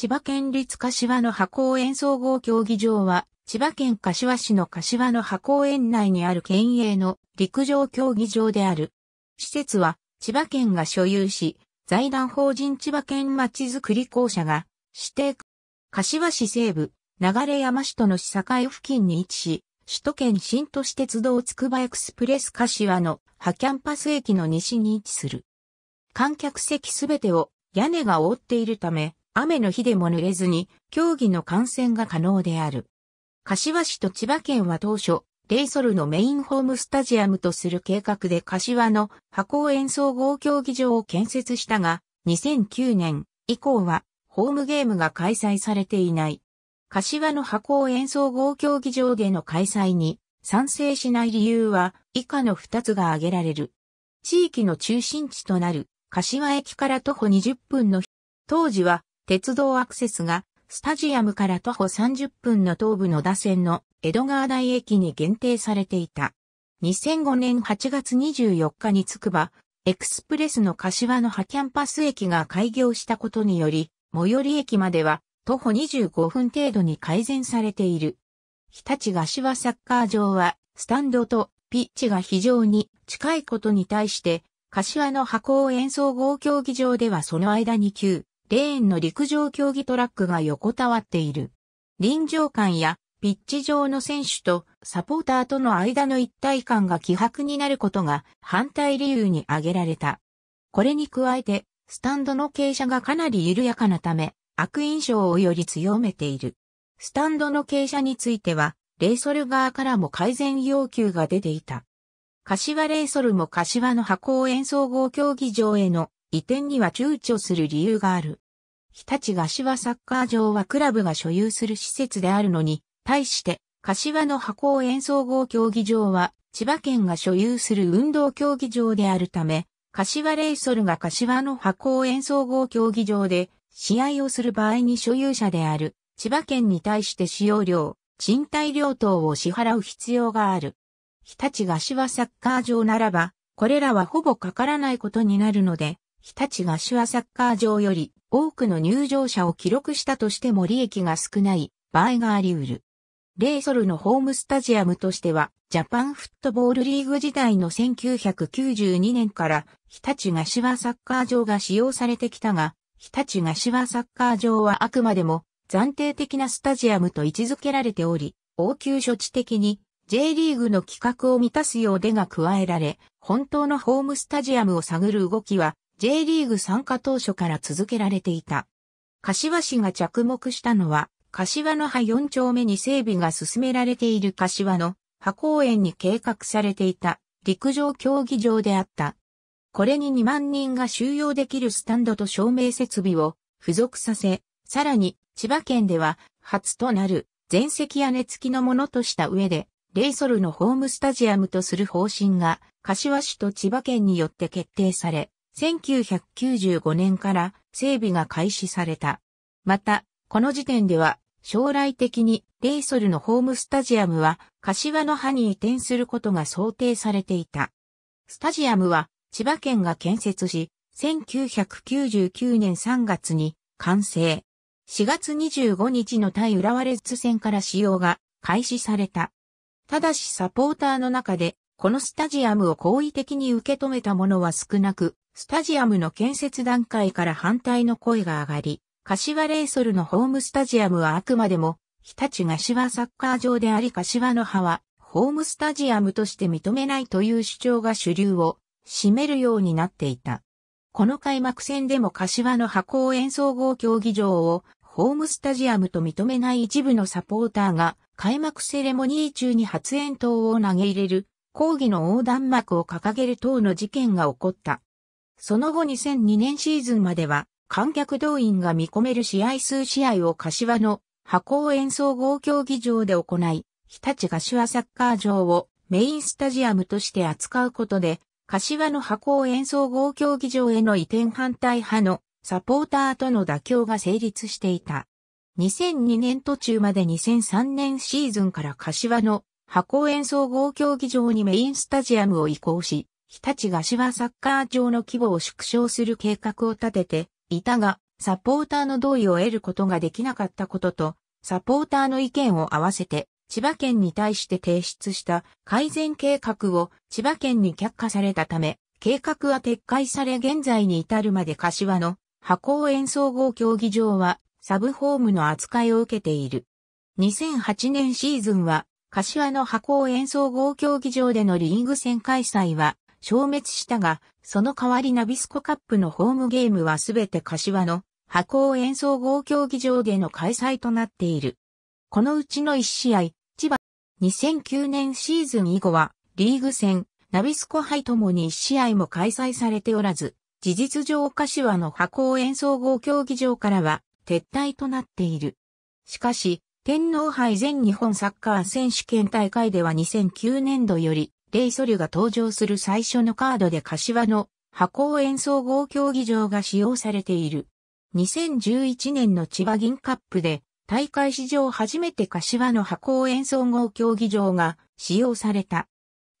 千葉県立柏の葉公園総合競技場は、千葉県柏市の柏の葉公園内にある県営の陸上競技場である。施設は、千葉県が所有し、財団法人千葉県まちづくり公社が指定、柏市西部、流山市との市境付近に位置し、首都圏新都市鉄道つくばエクスプレス柏の葉キャンパス駅の西に位置する。観客席すべてを屋根が覆っているため、雨の日でも濡れずに、競技の観戦が可能である。柏市と千葉県は当初、レイソルのメインホームスタジアムとする計画で柏の箱演奏合競技場を建設したが、2009年以降はホームゲームが開催されていない。柏の箱演奏合競技場での開催に賛成しない理由は以下の2つが挙げられる。地域の中心地となる柏駅から徒歩20分の当時は鉄道アクセスが、スタジアムから徒歩30分の東部の打線の江戸川台駅に限定されていた。2005年8月24日につくば、エクスプレスの柏の葉キャンパス駅が開業したことにより、最寄り駅までは徒歩25分程度に改善されている。日立柏サッカー場は、スタンドとピッチが非常に近いことに対して、柏の葉公演奏合競技場ではその間に9レーンの陸上競技トラックが横たわっている。臨場感やピッチ上の選手とサポーターとの間の一体感が希薄になることが反対理由に挙げられた。これに加えて、スタンドの傾斜がかなり緩やかなため、悪印象をより強めている。スタンドの傾斜については、レイソル側からも改善要求が出ていた。柏レイソルも柏の箱を演奏合競技場への移転には躊躇する理由がある。日立柏サッカー場はクラブが所有する施設であるのに、対して、柏の箱演奏総合競技場は、千葉県が所有する運動競技場であるため、柏レイソルが柏の箱演奏総合競技場で、試合をする場合に所有者である、千葉県に対して使用料、賃貸料等を支払う必要がある。日立柏サッカー場ならば、これらはほぼかからないことになるので、日立柏サッカー場より多くの入場者を記録したとしても利益が少ない場合があり得る。レイソルのホームスタジアムとしては、ジャパンフットボールリーグ時代の1992年から、日立がワサッカー場が使用されてきたが、日立がワサッカー場はあくまでも暫定的なスタジアムと位置づけられており、応急処置的に J リーグの規格を満たすようでが加えられ、本当のホームスタジアムを探る動きは J リーグ参加当初から続けられていた。柏市が着目したのは、柏の葉4丁目に整備が進められている柏の葉公園に計画されていた陸上競技場であった。これに2万人が収容できるスタンドと照明設備を付属させ、さらに千葉県では初となる全席屋根付きのものとした上で、レイソルのホームスタジアムとする方針が、柏市と千葉県によって決定され、1995年から整備が開始された。また、この時点では将来的にレイソルのホームスタジアムは柏の葉に移転することが想定されていた。スタジアムは千葉県が建設し、1999年3月に完成。4月25日の対浦和レッズ戦から使用が開始された。ただしサポーターの中で、このスタジアムを好意的に受け止めた者は少なく、スタジアムの建設段階から反対の声が上がり、柏レイソルのホームスタジアムはあくまでも、日立柏サッカー場であり柏の葉は、ホームスタジアムとして認めないという主張が主流を占めるようになっていた。この開幕戦でも柏の葉公演奏合競技場をホームスタジアムと認めない一部のサポーターが開幕セレモニー中に発煙筒を投げ入れる抗議の横断幕を掲げる等の事件が起こった。その後2002年シーズンまでは、観客動員が見込める試合数試合を柏の箱演奏合競技場で行い、日立柏サッカー場をメインスタジアムとして扱うことで、柏の箱演奏合競技場への移転反対派のサポーターとの妥協が成立していた。2002年途中まで2003年シーズンから柏の箱演奏合競技場にメインスタジアムを移行し、日立菓子はサッカー場の規模を縮小する計画を立てていたが、サポーターの同意を得ることができなかったことと、サポーターの意見を合わせて、千葉県に対して提出した改善計画を千葉県に却下されたため、計画は撤回され現在に至るまで柏の箱演奏総合競技場はサブホームの扱いを受けている。2008年シーズンは柏の箱演奏総合競技場でのリーグ戦開催は消滅したが、その代わりナビスコカップのホームゲームはすべて柏の箱を演奏合競技場での開催となっている。このうちの1試合、千葉2009年シーズン以後はリーグ戦、ナビスコ杯ともに1試合も開催されておらず、事実上柏の箱を演奏合競技場からは撤退となっている。しかし、天皇杯全日本サッカー選手権大会では2009年度よりレイソリュが登場する最初のカードで柏の箱応演奏合競技場が使用されている。2011年の千葉銀カップで大会史上初めて柏の箱応演奏合競技場が使用された。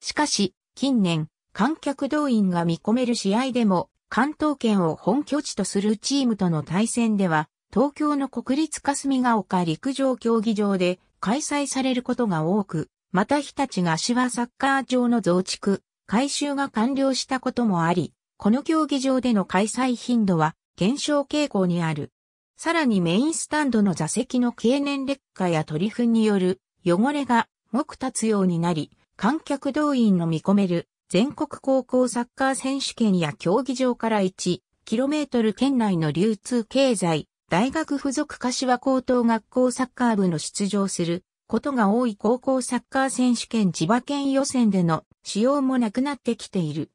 しかし、近年、観客動員が見込める試合でも、関東圏を本拠地とするチームとの対戦では、東京の国立霞ヶ丘陸上競技場で開催されることが多く、また日立が芝サッカー場の増築、改修が完了したこともあり、この競技場での開催頻度は減少傾向にある。さらにメインスタンドの座席の経年劣化や取り粉による汚れが目立つようになり、観客動員の見込める全国高校サッカー選手権や競技場から 1km 圏内の流通経済、大学附属柏高等学校サッカー部の出場することが多い高校サッカー選手権千葉県予選での使用もなくなってきている。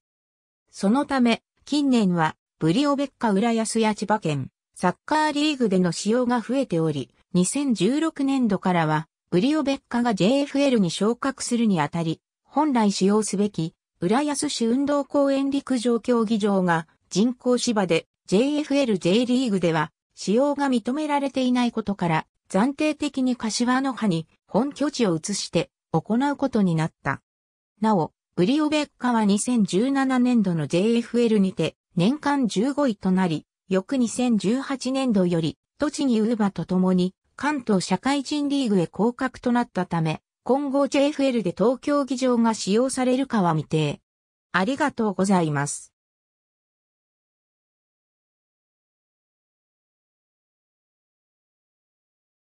そのため、近年は、ブリオベッカ浦安や千葉県、サッカーリーグでの使用が増えており、2016年度からは、ブリオベッカが JFL に昇格するにあたり、本来使用すべき、浦安市運動公園陸上競技場が人工芝で JFL J リーグでは使用が認められていないことから暫定的に柏の葉に本拠地を移して行うことになった。なお、ブリオベッカは2017年度の JFL にて年間15位となり、翌2018年度より、栃木ウーバと共に関東社会人リーグへ降格となったため、今後 JFL で東京議場が使用されるかは未定。ありがとうございます。